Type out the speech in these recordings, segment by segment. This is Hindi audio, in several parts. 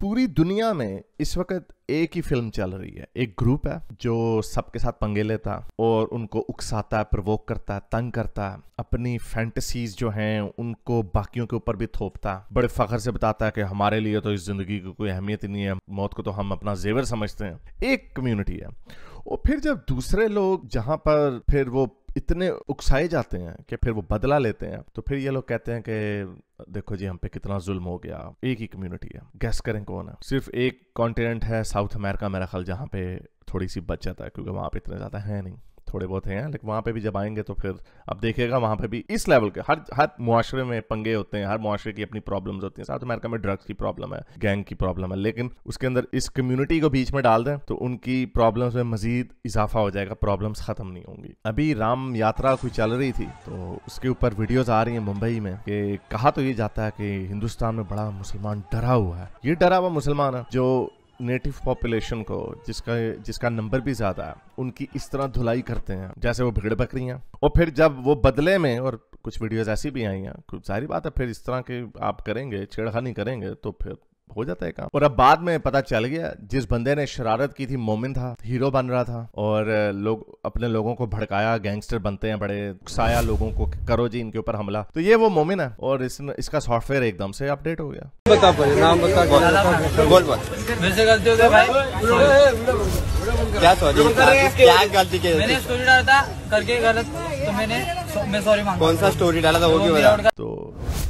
पूरी दुनिया में इस वक्त एक ही फिल्म चल रही है एक ग्रुप है जो सबके साथ पंगे लेता और उनको उकसाता है प्रवोक करता है तंग करता है अपनी फैंटसीज जो हैं उनको बाकियों के ऊपर भी थोपता है बड़े फखर से बताता है कि हमारे लिए तो इस जिंदगी की कोई अहमियत ही नहीं है मौत को तो हम अपना जेवर समझते हैं एक कम्युनिटी है और फिर जब दूसरे लोग जहाँ पर फिर वो इतने उकसाए जाते हैं कि फिर वो बदला लेते हैं तो फिर ये लोग कहते हैं कि देखो जी हम पे कितना जुल्म हो गया एक ही कम्युनिटी है गैस करें कौन है सिर्फ एक कॉन्टिनेंट है साउथ अमेरिका मेरा ख्याल जहाँ पे थोड़ी सी बचत है क्योंकि वहाँ पे इतने ज़्यादा है नहीं थोड़े बहुत हैं लेकिन वहाँ पे भी जब आएंगे तो फिर अब देखिएगा वहाँ पे भी इस लेवल के हर हर मुआरे में पंगे होते हैं हर मुआरे की अपनी प्रॉब्लम्स होती हैं साउथ अमेरिका में ड्रग्स की प्रॉब्लम है गैंग की प्रॉब्लम है लेकिन उसके अंदर इस कम्युनिटी को बीच में डाल दें तो उनकी प्रॉब्लम्स में मजीद इजाफा हो जाएगा प्रॉब्लम्स ख़त्म नहीं होंगी अभी राम यात्रा कोई चल रही थी तो उसके ऊपर वीडियोज़ आ रही है मुंबई में कि कहा तो ये जाता है कि हिंदुस्तान में बड़ा मुसलमान डरा हुआ है ये डरा हुआ मुसलमान है जो नेटिव पॉपुलेशन को जिसका जिसका नंबर भी ज़्यादा है उनकी इस तरह धुलाई करते हैं जैसे वो भीड़ बकरियां और फिर जब वो बदले में और कुछ वीडियोस ऐसी भी आई हैं सारी बात है फिर इस तरह के आप करेंगे छेड़खानी करेंगे तो फिर हो जाता है काम और अब बाद में पता चल गया जिस बंदे ने शरारत की थी मोमिन था हीरो बन रहा था और लोग अपने लोगों को भड़काया गैंगस्टर बनते हैं बड़े उकसाया लोगों को करो जी इनके ऊपर हमला तो ये वो मोमिन है और इस, इसका सॉफ्टवेयर एकदम से अपडेट हो गया था तो मैंने कौन सा स्टोरी डाला था वो क्यों तो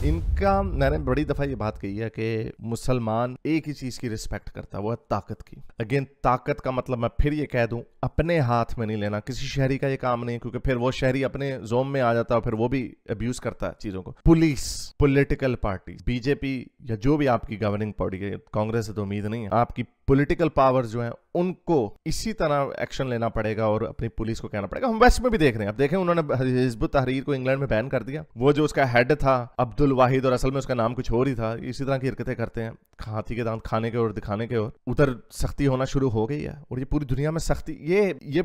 इनका मैंने बड़ी दफ़ा ये बात कही है कि मुसलमान एक ही चीज़ की रिस्पेक्ट करता है वो है ताकत की अगेन ताकत का मतलब मैं फिर ये कह दूं अपने हाथ में नहीं लेना किसी शहरी का ये काम नहीं क्योंकि फिर वो शहरी अपने जोम में आ जाता है फिर वो भी अब्यूज़ करता है चीज़ों को पुलिस पोलिटिकल पार्टी बीजेपी या जो भी आपकी गवर्निंग बॉडी है कांग्रेस से तो उम्मीद नहीं है आपकी पॉलिटिकल पावर जो है उनको इसी तरह एक्शन लेना पड़ेगा और अपनी पुलिस को कहना पड़ेगा हम वेस्ट में भी देख रहे हैं अब देखें उन्होंने हिजब तहरीर को इंग्लैंड में बैन कर दिया वो जो उसका हेड था अब्दुल वाहिद और असल में उसका नाम कुछ और ही था इसी तरह की हरकतें करते हैं हाथी के दांत खाने के और दिखाने के और उधर सख्ती होना शुरू हो गई है और ये पूरी दुनिया में सख्ती ये ये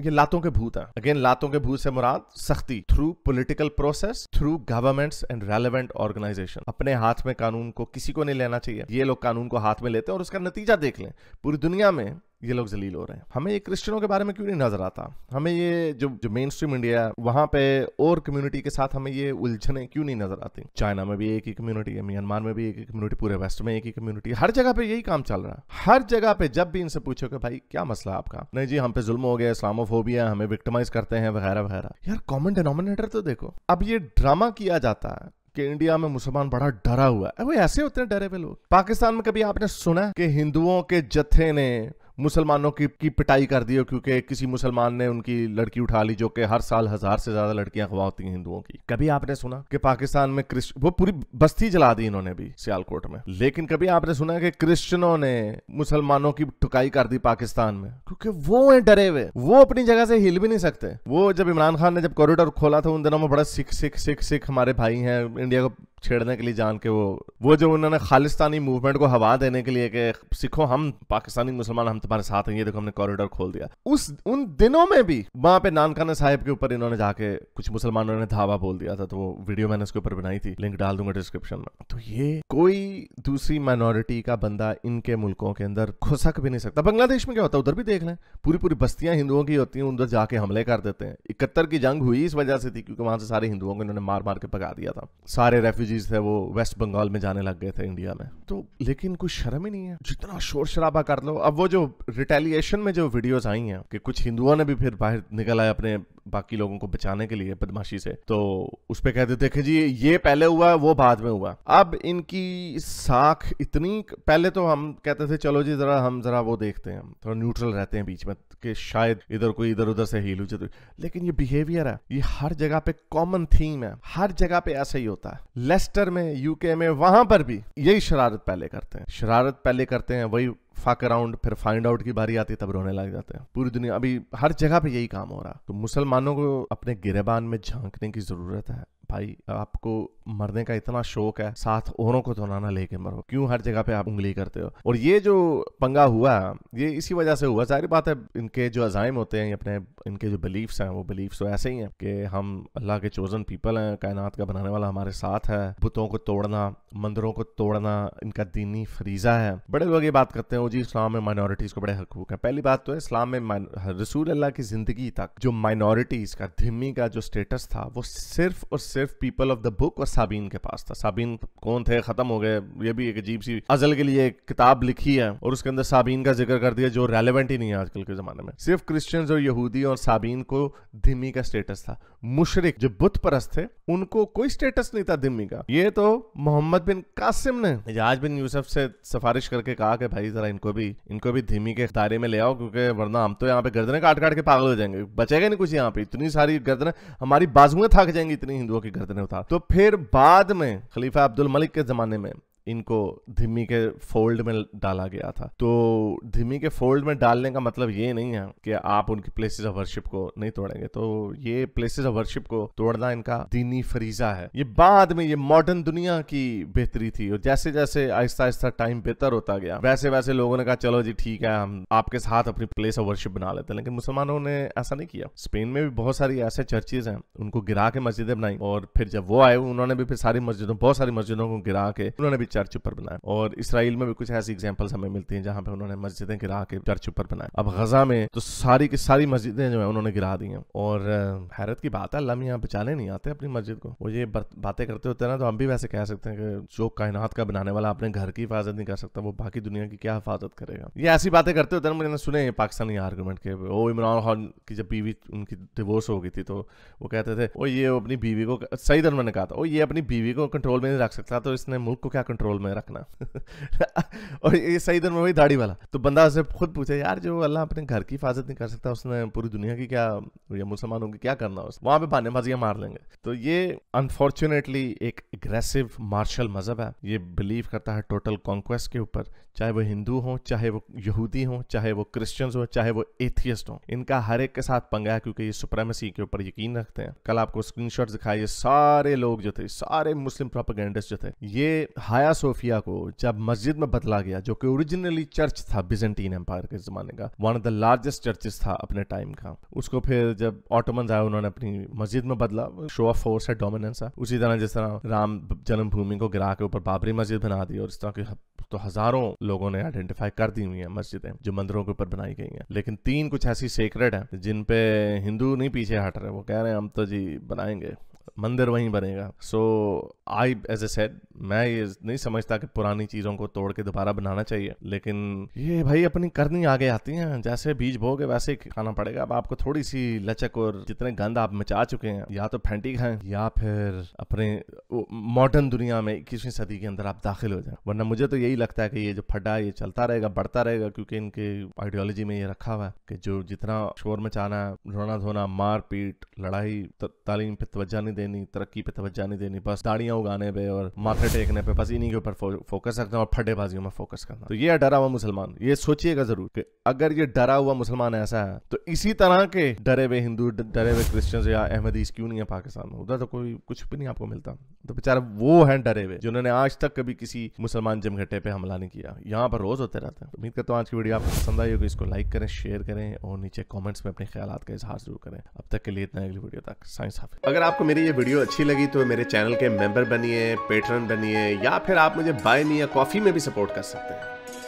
ये लातों के भूत है अगेन लातों के भूत से मुराद सख्ती through political process through governments and relevant organization अपने हाथ में कानून को किसी को नहीं लेना चाहिए ये लोग कानून को हाथ में लेते हैं और उसका नतीजा देख लें पूरी दुनिया में ये लोग जलील हो रहे हैं हमें ये क्रिश्चियनों के बारे में क्यों नहीं नजर आता हमें ये जो जो मेन स्ट्रीम इंडिया है वहां पे और कम्युनिटी के साथ हमें ये उलझने क्यों नहीं नजर आती चाइना में भी एक ही कम्युनिटी है म्यांमार में भी एक ही कम्युनिटी पूरे वेस्ट में एक ही कम्युनिटी हर जगह पे यही काम चल रहा है हर जगह पे जब भी इनसे कि भाई क्या मसला आपका नहीं जी हम पे जुल्म हो गया इस्लामोफोबिया हमें विक्टमाइज करते हैं वगैरह वगैरह यार कॉमन डिनोमिनेटर तो देखो अब ये ड्रामा किया जाता है कि इंडिया में मुसलमान बड़ा डरा हुआ है वो ऐसे होते हैं डरे हुए लोग पाकिस्तान में कभी आपने सुना कि हिंदुओं के जत्थे ने मुसलमानों की, की पिटाई कर दी हो क्योंकि किसी मुसलमान ने उनकी लड़की उठा ली जो कि हर साल हजार से ज्यादा लड़कियां अगवा होती हैं हिंदुओं की कभी आपने सुना कि पाकिस्तान में क्रिश्च वो पूरी बस्ती जला दी इन्होंने भी सियालकोट में लेकिन कभी आपने सुना कि क्रिश्चनों ने मुसलमानों की टुकाई कर दी पाकिस्तान में क्योंकि वो हैं डरे हुए वो अपनी जगह से हिल भी नहीं सकते वो जब इमरान खान ने जब कॉरिडोर खोला था उन दिनों में बड़ा सिख सिख सिख सिख हमारे भाई हैं इंडिया को छेड़ने के लिए जान के वो वो जो उन्होंने खालिस्तानी मूवमेंट को हवा देने के लिए के सिखो हम पाकिस्तानी मुसलमान हम तुम्हारे साथ हैं ये देखो हमने कॉरिडोर खोल दिया उस उन दिनों में भी वहां पे नानकाना साहिब के ऊपर इन्होंने जाके कुछ मुसलमानों ने धावा बोल दिया था तो वो वीडियो मैंने उसके ऊपर बनाई थी लिंक डाल दूंगा डिस्क्रिप्शन में तो ये कोई दूसरी माइनॉरिटी का बंदा इनके मुल्कों के अंदर खुसक भी नहीं सकता बांग्लादेश में क्या होता है उधर भी देख लें पूरी पूरी बस्तियां हिंदुओं की होती हैं उधर जाके हमले कर देते हैं इकहत्तर की जंग हुई इस वजह से थी क्योंकि वहां से सारे हिंदुओं को इन्होंने मार मार के पका दिया था सारे रेफ्यूज रेफ्यूजीज थे वो वेस्ट बंगाल में जाने लग गए थे इंडिया में तो लेकिन कुछ शर्म ही नहीं है जितना शोर शराबा कर लो अब वो जो रिटेलिएशन में जो वीडियोस आई हैं कि कुछ हिंदुओं ने भी फिर बाहर निकल आए अपने बाकी लोगों को बचाने के लिए बदमाशी से तो उस पर कहते देखे जी ये पहले हुआ वो बाद में हुआ अब इनकी साख इतनी पहले तो हम कहते थे चलो जी जरा हम जरा वो देखते हैं थोड़ा न्यूट्रल रहते हैं बीच में कि शायद इधर कोई इधर उधर से हील हो लेकिन ये बिहेवियर है ये हर जगह पे कॉमन थीम है हर जगह पे ऐसा ही होता है लेस्टर में यूके में वहां पर भी यही शरारत पहले करते हैं शरारत पहले करते हैं वही फाक अराउंड फिर फाइंड आउट की बारी आती तब रोने लग जाते हैं पूरी दुनिया अभी हर जगह पे यही काम हो रहा है तो मुसलमानों को अपने गिरेबान में झांकने की जरूरत है भाई आपको मरने का इतना शौक है साथ औरों को तो ना लेके मरो क्यों हर जगह पे आप उंगली करते हो और ये जो पंगा हुआ ये इसी वजह से हुआ सारी बात है इनके जो अजाइम होते हैं अपने इनके जो बिलीफ्स हैं वो बिलीफ्स तो ऐसे ही हैं कि हम अल्लाह के चोजन पीपल हैं कायनात का बनाने वाला हमारे साथ है बुतों को तोड़ना मंदिरों को तोड़ना इनका दीनी फरीजा है बड़े लोग ये बात करते हैं जी इस्लाम में माइनॉरिटीज को बड़े हकूक है पहली बात तो है इस्लाम में रसूल अल्लाह की जिंदगी तक जो माइनॉरिटीज का धिमी का जो स्टेटस था वो सिर्फ और सिर्फ सिर्फ पीपल ऑफ द बुक और साबिन के पास था साबिन कौन थे खत्म हो गए ये भी एक अजीब सी अजल के लिए एक किताब लिखी है और उसके अंदर साबिन का जिक्र कर दिया जो रेलिवेंट ही नहीं है आजकल के जमाने में सिर्फ क्रिश्चियन और यहूदी और साबिन को धिमी का स्टेटस था मुशरक जो बुत परस्त थे उनको कोई स्टेटस नहीं था धिमी का ये तो मोहम्मद बिन कासिम ने एजाज बिन यूसुफ से सिफारिश करके कहा कि भाई जरा इनको भी इनको भी धीमी के दायरे में ले आओ क्योंकि वरना हम तो यहाँ पे गर्दने काट काट के पागल हो जाएंगे बचेगा नहीं कुछ यहाँ पे इतनी सारी गर्दने हमारी बाजुएं थक जाएंगी इतनी हिंदुओं की गर्दनें उतार तो फिर बाद में खलीफा अब्दुल मलिक के जमाने में इनको धिम्मी के फोल्ड में डाला गया था तो धीमी के फोल्ड में डालने का मतलब ये नहीं है कि आप उनकी प्लेसेस ऑफ वर्शिप को नहीं तोड़ेंगे तो ये प्लेसेस ऑफ वर्शिप को तोड़ना इनका दीनी फरीजा है ये बाद में ये मॉडर्न दुनिया की बेहतरी थी और जैसे जैसे आहिस्ता आहिस्ता टाइम बेहतर होता गया वैसे वैसे लोगों ने कहा चलो जी ठीक है हम आपके साथ अपनी प्लेस ऑफ वर्शिप बना लेते हैं लेकिन मुसलमानों ने ऐसा नहीं किया स्पेन में भी बहुत सारी ऐसे चर्चेज हैं उनको गिरा के मस्जिदें बनाई और फिर जब वो आए उन्होंने भी फिर सारी मस्जिदों बहुत सारी मस्जिदों को गिरा के उन्होंने भी चर्च ऊपर बनाए और इसराइल में भी कुछ ऐसी एग्जाम्पल्स हमें मिलती हैं जहां पे उन्होंने मस्जिदें गिरा के चर्च ऊपर बनाए अब गजा में तो सारी की सारी मस्जिदें जो है उन्होंने गिरा दी हैं और हैरत की बात है अल्लाह यहाँ बचाने नहीं आते अपनी मस्जिद को वो ये बातें करते होते हैं ना तो हम भी वैसे कह सकते हैं कि जो कायनात का बनाने वाला अपने घर की हिफाजत नहीं कर सकता वो बाकी दुनिया की क्या हिफाजत करेगा ये ऐसी बातें करते होते हैं मैंने सुने पाकिस्तानी आर्गूमेंट के वो इमरान खान की जब बीवी उनकी डिवोर्स हो गई थी तो वो कहते थे वो ये अपनी बीवी को सही धर्म ने कहा था वो ये अपनी बीवी को कंट्रोल में नहीं रख सकता तो इसने मुल्क को क्या कंट्रोल कंट्रोल में रखना और ये सही धर्म वही दाढ़ी वाला तो बंदा उसे खुद पूछे यार जो अल्लाह अपने घर की हिफाजत नहीं कर सकता उसने पूरी दुनिया की क्या या मुसलमानों की क्या करना उस वहाँ पे बानेबाजियाँ मार लेंगे तो ये अनफॉर्चुनेटली एक एग्रेसिव मार्शल मजहब है ये बिलीव करता है टोटल कॉन्क्वेस्ट के ऊपर चाहे वो हिंदू हो चाहे वो यहूदी हो चाहे वो क्रिश्चियंस हो चाहे वो एथियस्ट हो इनका हर एक के साथ पंगा है क्योंकि ये सुप्रेमेसी के ऊपर यकीन रखते हैं कल आपको स्क्रीनशॉट दिखाए ये सारे लोग जो थे सारे मुस्लिम प्रोपेगेंडिस्ट जो थे ये हाया सोफिया को जब मस्जिद में बदला गया जो कि ओरिजिनली चर्च था बिजेंटीन एम्पायर के जमाने का one of the largest churches था अपने टाइम का उसको फिर जब ऑटोमन आया उन्होंने अपनी मस्जिद में बदला शो ऑफ फोर्स है डोमिनेंस है उसी तरह जिस तरह राम जन्मभूमि को गिरा के ऊपर बाबरी मस्जिद बना दी और इस तरह की तो हजारों लोगों ने आइडेंटिफाई कर दी हुई है मस्जिदें जो मंदिरों के ऊपर बनाई गई हैं लेकिन तीन कुछ ऐसी सीक्रेट हैं जिन पे हिंदू नहीं पीछे हट रहे वो कह रहे हैं हम तो जी बनाएंगे मंदिर वहीं बनेगा सो आई एज ए सेड मैं ये नहीं समझता कि पुरानी चीज़ों को तोड़ के दोबारा बनाना चाहिए लेकिन ये भाई अपनी करनी आगे आती हैं जैसे बीज भोगे वैसे ही खाना पड़ेगा अब आपको थोड़ी सी लचक और जितने गंद आप मचा चुके हैं या तो फेंटी खाएं या फिर अपने मॉडर्न दुनिया में इक्कीसवीं सदी के अंदर आप दाखिल हो जाए वरना मुझे तो यही लगता है कि ये जो फटा ये चलता रहेगा बढ़ता रहेगा क्योंकि इनके आइडियोलॉजी में ये रखा हुआ है कि जो जितना शोर मचाना रोना धोना मारपीट लड़ाई तालीम पे तवज्जा नहीं देनी तरक्की पे तवज्जा नहीं देनी बस दाड़ियाँ उगाने पे और माथे टेकने पे बस इन्हीं के ऊपर फो, फोकस रखना और फटे फटेबाजियों में फोकस करना तो ये डरा हुआ मुसलमान ये सोचिएगा जरूर कि अगर ये डरा हुआ मुसलमान ऐसा है तो इसी तरह के डरे हुए हिंदू डरे हुए क्रिश्चियंस या अहमदीज क्यों नहीं है पाकिस्तान में उधर तो कोई कुछ भी नहीं आपको मिलता तो बेचारा वो हैं डरे हुए जिन्होंने आज तक कभी किसी मुसलमान जमघटे पे हमला नहीं किया यहाँ पर रोज होते रहते हैं उम्मीद करता हूँ आज की वीडियो आपको पसंद आई होगी इसको लाइक करें शेयर करें और नीचे कॉमेंट्स में अपने ख्याल का इजहार जरूर करें अब तक के लिए इतना अगली वीडियो तक साइंस हाफिज अगर आपको मेरी ये वीडियो अच्छी लगी तो मेरे चैनल के मेंबर बनिए पेटर्न बनिए या फिर आप मुझे बाय मी या कॉफी में भी सपोर्ट कर सकते हैं